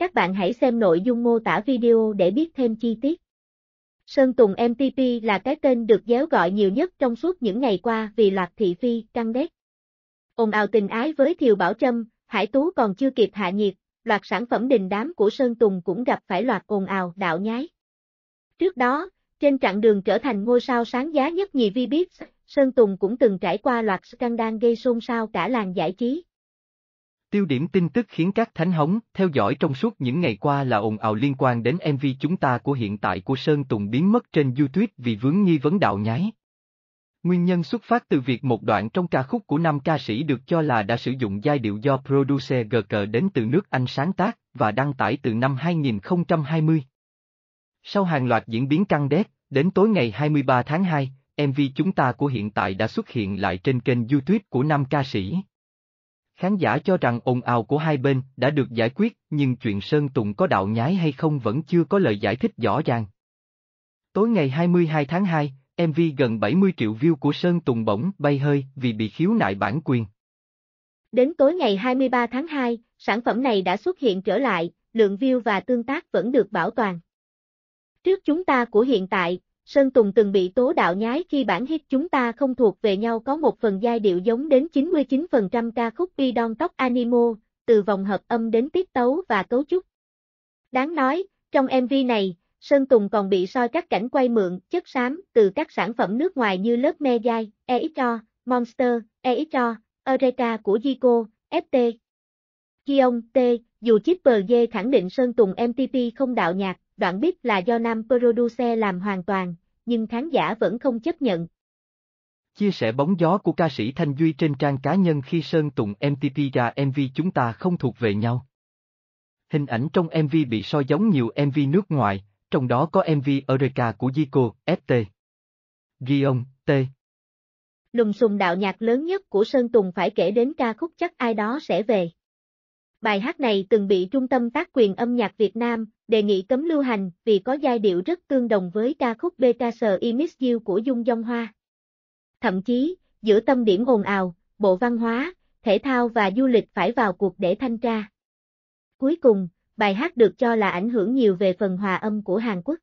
Các bạn hãy xem nội dung mô tả video để biết thêm chi tiết. Sơn Tùng MTP là cái tên được déo gọi nhiều nhất trong suốt những ngày qua vì loạt thị phi, căng đét. Ồn ào tình ái với Thiều Bảo Trâm, Hải Tú còn chưa kịp hạ nhiệt, loạt sản phẩm đình đám của Sơn Tùng cũng gặp phải loạt ồn ào đạo nhái. Trước đó, trên chặng đường trở thành ngôi sao sáng giá nhất nhì Vbiz, Sơn Tùng cũng từng trải qua loạt scandal gây xôn xao cả làng giải trí. Tiêu điểm tin tức khiến các thánh hóng theo dõi trong suốt những ngày qua là ồn ào liên quan đến MV chúng ta của hiện tại của Sơn Tùng biến mất trên YouTube vì vướng nghi vấn đạo nhái. Nguyên nhân xuất phát từ việc một đoạn trong ca khúc của năm ca sĩ được cho là đã sử dụng giai điệu do producer GK đến từ nước Anh sáng tác và đăng tải từ năm 2020. Sau hàng loạt diễn biến căng đét, đến tối ngày 23 tháng 2, MV chúng ta của hiện tại đã xuất hiện lại trên kênh YouTube của nam ca sĩ. Khán giả cho rằng ồn ào của hai bên đã được giải quyết, nhưng chuyện Sơn Tùng có đạo nhái hay không vẫn chưa có lời giải thích rõ ràng. Tối ngày 22 tháng 2, MV gần 70 triệu view của Sơn Tùng bỗng bay hơi vì bị khiếu nại bản quyền. Đến tối ngày 23 tháng 2, sản phẩm này đã xuất hiện trở lại, lượng view và tương tác vẫn được bảo toàn. Trước chúng ta của hiện tại, Sơn Tùng từng bị tố đạo nhái khi bản hit chúng ta không thuộc về nhau có một phần giai điệu giống đến 99% ca khúc bi đon tóc animo, từ vòng hợp âm đến tiết tấu và cấu trúc. Đáng nói, trong MV này, Sơn Tùng còn bị soi các cảnh quay mượn, chất xám từ các sản phẩm nước ngoài như lớp me dai, EXO, Monster, EXO, Eureka của Zico, FT. Kion T, dù Chipper Dê khẳng định Sơn Tùng MTP không đạo nhạc, đoạn biết là do nam producer làm hoàn toàn, nhưng khán giả vẫn không chấp nhận. Chia sẻ bóng gió của ca sĩ Thanh Duy trên trang cá nhân khi Sơn Tùng MTP ra MV chúng ta không thuộc về nhau. Hình ảnh trong MV bị so giống nhiều MV nước ngoài, trong đó có MV Eureka của Zico, FT. Gion, T. Lùm xùm đạo nhạc lớn nhất của Sơn Tùng phải kể đến ca khúc chắc ai đó sẽ về. Bài hát này từng bị Trung tâm tác quyền âm nhạc Việt Nam đề nghị cấm lưu hành vì có giai điệu rất tương đồng với ca khúc Beta Sờ I Miss You của Dung Dong Hoa. Thậm chí, giữa tâm điểm ồn ào, Bộ Văn hóa, Thể thao và Du lịch phải vào cuộc để thanh tra. Cuối cùng, bài hát được cho là ảnh hưởng nhiều về phần hòa âm của Hàn Quốc.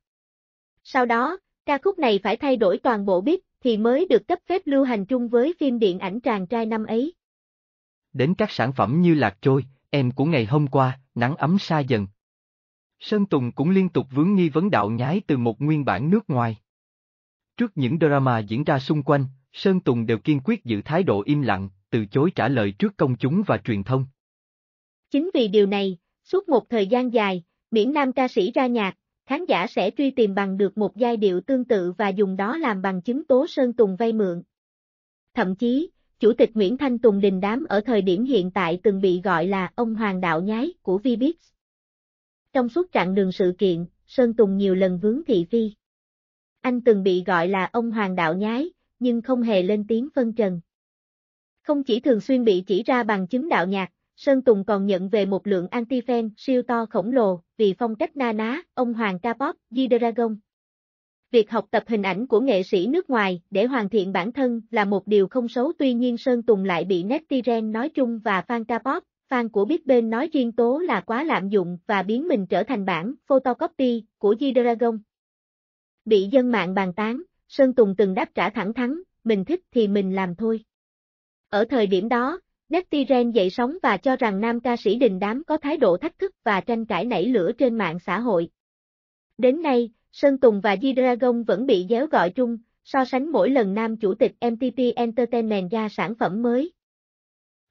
Sau đó, ca khúc này phải thay đổi toàn bộ beat thì mới được cấp phép lưu hành chung với phim điện ảnh Tràng trai năm ấy. Đến các sản phẩm như Lạc Trôi, em của ngày hôm qua, nắng ấm xa dần. Sơn Tùng cũng liên tục vướng nghi vấn đạo nhái từ một nguyên bản nước ngoài. Trước những drama diễn ra xung quanh, Sơn Tùng đều kiên quyết giữ thái độ im lặng, từ chối trả lời trước công chúng và truyền thông. Chính vì điều này, suốt một thời gian dài, miễn nam ca sĩ ra nhạc, khán giả sẽ truy tìm bằng được một giai điệu tương tự và dùng đó làm bằng chứng tố Sơn Tùng vay mượn. Thậm chí, Chủ tịch Nguyễn Thanh Tùng đình đám ở thời điểm hiện tại từng bị gọi là ông Hoàng Đạo Nhái của Vbiz. Trong suốt chặng đường sự kiện, Sơn Tùng nhiều lần vướng thị phi. Anh từng bị gọi là ông Hoàng Đạo Nhái, nhưng không hề lên tiếng phân trần. Không chỉ thường xuyên bị chỉ ra bằng chứng đạo nhạc, Sơn Tùng còn nhận về một lượng anti-fan siêu to khổng lồ vì phong cách na ná, ông Hoàng K-pop, G-Dragon. Việc học tập hình ảnh của nghệ sĩ nước ngoài để hoàn thiện bản thân là một điều không xấu tuy nhiên Sơn Tùng lại bị netizen nói chung và fan K-pop, fan của Big Ben nói riêng tố là quá lạm dụng và biến mình trở thành bản photocopy của G Dragon. Bị dân mạng bàn tán, Sơn Tùng từng đáp trả thẳng thắn, mình thích thì mình làm thôi. Ở thời điểm đó, netizen dậy sóng và cho rằng nam ca sĩ đình đám có thái độ thách thức và tranh cãi nảy lửa trên mạng xã hội. Đến nay, Sơn Tùng và G-Dragon vẫn bị déo gọi chung, so sánh mỗi lần nam chủ tịch MTP Entertainment ra sản phẩm mới.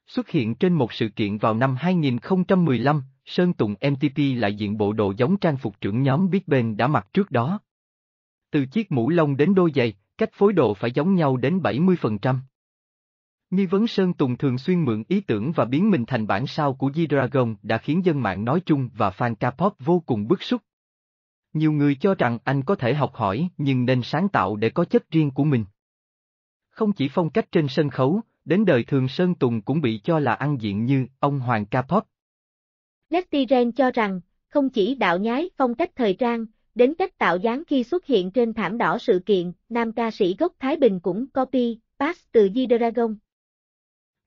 Xuất hiện trên một sự kiện vào năm 2015, Sơn Tùng MTP lại diện bộ đồ giống trang phục trưởng nhóm Big Bang đã mặc trước đó. Từ chiếc mũ lông đến đôi giày, cách phối đồ phải giống nhau đến 70%. Nghi vấn Sơn Tùng thường xuyên mượn ý tưởng và biến mình thành bản sao của G-Dragon đã khiến dân mạng nói chung và fan K-pop vô cùng bức xúc. Nhiều người cho rằng anh có thể học hỏi nhưng nên sáng tạo để có chất riêng của mình. Không chỉ phong cách trên sân khấu, đến đời thường Sơn Tùng cũng bị cho là ăn diện như ông Hoàng Capop. Ren cho rằng, không chỉ đạo nhái phong cách thời trang, đến cách tạo dáng khi xuất hiện trên thảm đỏ sự kiện, nam ca sĩ gốc Thái Bình cũng copy, pass từ G-Dragon.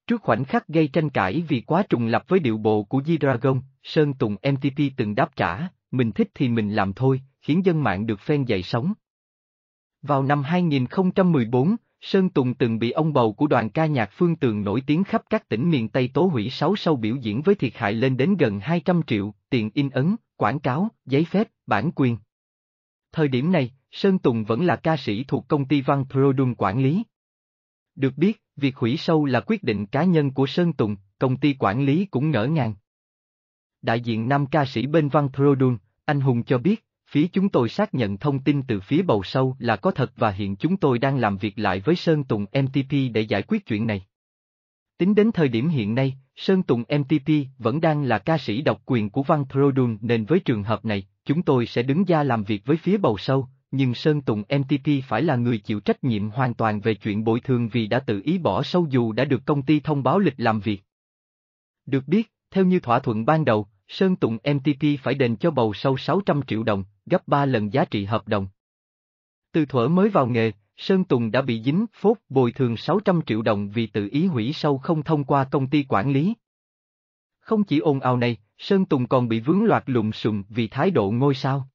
Trước khoảnh khắc gây tranh cãi vì quá trùng lập với điệu bộ của G-Dragon, Sơn Tùng MTP từng đáp trả, mình thích thì mình làm thôi, khiến dân mạng được phen dậy sóng. Vào năm 2014, Sơn Tùng từng bị ông bầu của đoàn ca nhạc Phương Tường nổi tiếng khắp các tỉnh miền Tây tố hủy 6 sâu biểu diễn với thiệt hại lên đến gần 200 triệu, tiền in ấn, quảng cáo, giấy phép, bản quyền. Thời điểm này, Sơn Tùng vẫn là ca sĩ thuộc công ty Văn Produm quản lý. Được biết, việc hủy sâu là quyết định cá nhân của Sơn Tùng, công ty quản lý cũng ngỡ ngàng đại diện nam ca sĩ bên Văn Produn, anh Hùng cho biết, phía chúng tôi xác nhận thông tin từ phía bầu sâu là có thật và hiện chúng tôi đang làm việc lại với Sơn Tùng MTP để giải quyết chuyện này. Tính đến thời điểm hiện nay, Sơn Tùng MTP vẫn đang là ca sĩ độc quyền của Văn Produn nên với trường hợp này, chúng tôi sẽ đứng ra làm việc với phía bầu sâu, nhưng Sơn Tùng MTP phải là người chịu trách nhiệm hoàn toàn về chuyện bồi thường vì đã tự ý bỏ sâu dù đã được công ty thông báo lịch làm việc. Được biết, theo như thỏa thuận ban đầu, Sơn Tùng MTP phải đền cho bầu sâu 600 triệu đồng, gấp 3 lần giá trị hợp đồng. Từ thuở mới vào nghề, Sơn Tùng đã bị dính phốt bồi thường 600 triệu đồng vì tự ý hủy sâu không thông qua công ty quản lý. Không chỉ ồn ào này, Sơn Tùng còn bị vướng loạt lùm sụm vì thái độ ngôi sao.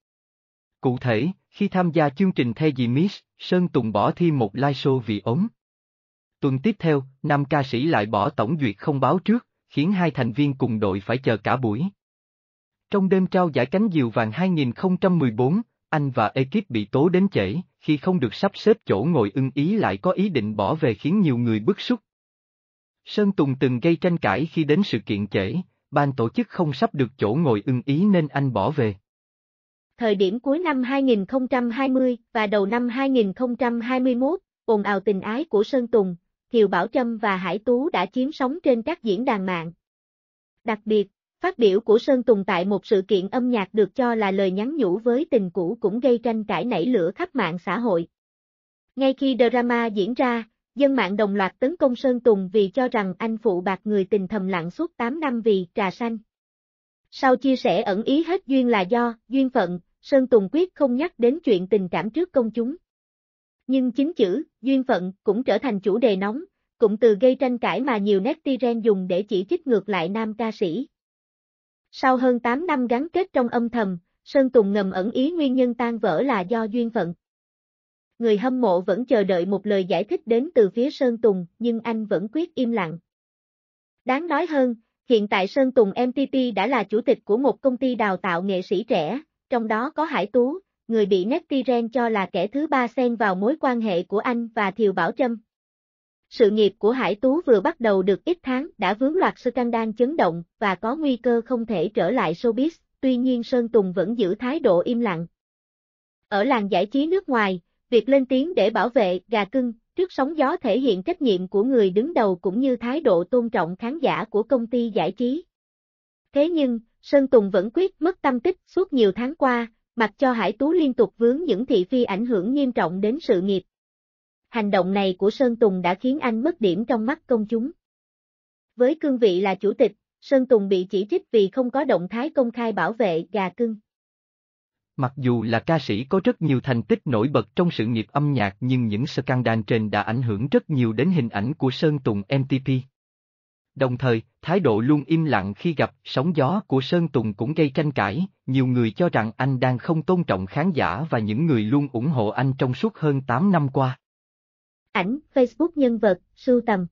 Cụ thể, khi tham gia chương trình The Dì Miss, Sơn Tùng bỏ thi một live show vì ốm. Tuần tiếp theo, nam ca sĩ lại bỏ tổng duyệt không báo trước, khiến hai thành viên cùng đội phải chờ cả buổi. Trong đêm trao giải cánh diều vàng 2014, anh và ekip bị tố đến trễ, khi không được sắp xếp chỗ ngồi ưng ý lại có ý định bỏ về khiến nhiều người bức xúc. Sơn Tùng từng gây tranh cãi khi đến sự kiện trễ, ban tổ chức không sắp được chỗ ngồi ưng ý nên anh bỏ về. Thời điểm cuối năm 2020 và đầu năm 2021, ồn ào tình ái của Sơn Tùng, Kiều Bảo Trâm và Hải Tú đã chiếm sóng trên các diễn đàn mạng. Đặc biệt, phát biểu của Sơn Tùng tại một sự kiện âm nhạc được cho là lời nhắn nhủ với tình cũ cũng gây tranh cãi nảy lửa khắp mạng xã hội. Ngay khi drama diễn ra, dân mạng đồng loạt tấn công Sơn Tùng vì cho rằng anh phụ bạc người tình thầm lặng suốt 8 năm vì trà xanh. Sau chia sẻ ẩn ý hết duyên là do, duyên phận, Sơn Tùng quyết không nhắc đến chuyện tình cảm trước công chúng. Nhưng chính chữ, duyên phận, cũng trở thành chủ đề nóng, cũng từ gây tranh cãi mà nhiều netizen dùng để chỉ trích ngược lại nam ca sĩ. Sau hơn 8 năm gắn kết trong âm thầm, Sơn Tùng ngầm ẩn ý nguyên nhân tan vỡ là do duyên phận. Người hâm mộ vẫn chờ đợi một lời giải thích đến từ phía Sơn Tùng, nhưng anh vẫn quyết im lặng. Đáng nói hơn, hiện tại Sơn Tùng MTP đã là chủ tịch của một công ty đào tạo nghệ sĩ trẻ, trong đó có Hải Tú, người bị Nectiren cho là kẻ thứ ba xen vào mối quan hệ của anh và Thiều Bảo Trâm. Sự nghiệp của Hải Tú vừa bắt đầu được ít tháng đã vướng loạt sự căng đan chấn động và có nguy cơ không thể trở lại showbiz, tuy nhiên Sơn Tùng vẫn giữ thái độ im lặng. Ở làng giải trí nước ngoài, việc lên tiếng để bảo vệ gà cưng trước sóng gió thể hiện trách nhiệm của người đứng đầu cũng như thái độ tôn trọng khán giả của công ty giải trí. Thế nhưng, Sơn Tùng vẫn quyết mất tâm tích suốt nhiều tháng qua, mặc cho Hải Tú liên tục vướng những thị phi ảnh hưởng nghiêm trọng đến sự nghiệp. Hành động này của Sơn Tùng đã khiến anh mất điểm trong mắt công chúng. Với cương vị là chủ tịch, Sơn Tùng bị chỉ trích vì không có động thái công khai bảo vệ gà cưng. Mặc dù là ca sĩ có rất nhiều thành tích nổi bật trong sự nghiệp âm nhạc nhưng những scandal trên đã ảnh hưởng rất nhiều đến hình ảnh của Sơn Tùng MTP. Đồng thời, thái độ luôn im lặng khi gặp sóng gió của Sơn Tùng cũng gây tranh cãi, nhiều người cho rằng anh đang không tôn trọng khán giả và những người luôn ủng hộ anh trong suốt hơn 8 năm qua. Ảnh, Facebook nhân vật, sưu tầm